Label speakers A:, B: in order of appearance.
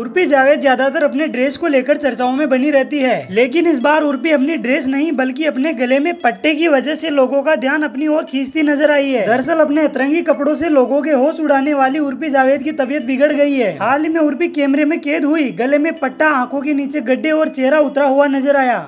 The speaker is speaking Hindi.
A: उर्फी जावेद ज्यादातर अपने ड्रेस को लेकर चर्चाओं में बनी रहती है लेकिन इस बार उर्फी अपनी ड्रेस नहीं बल्कि अपने गले में पट्टे की वजह से लोगों का ध्यान अपनी ओर खींचती नजर आई है दरअसल अपने अतरंगी कपड़ों से लोगों के होश उड़ाने वाली उर्फी जावेद की तबीयत बिगड़ गई है हाल ही में उर्फी कैमरे में कैद हुई गले में पट्टा आंखों के नीचे गड्ढे और चेहरा उतरा हुआ नजर आया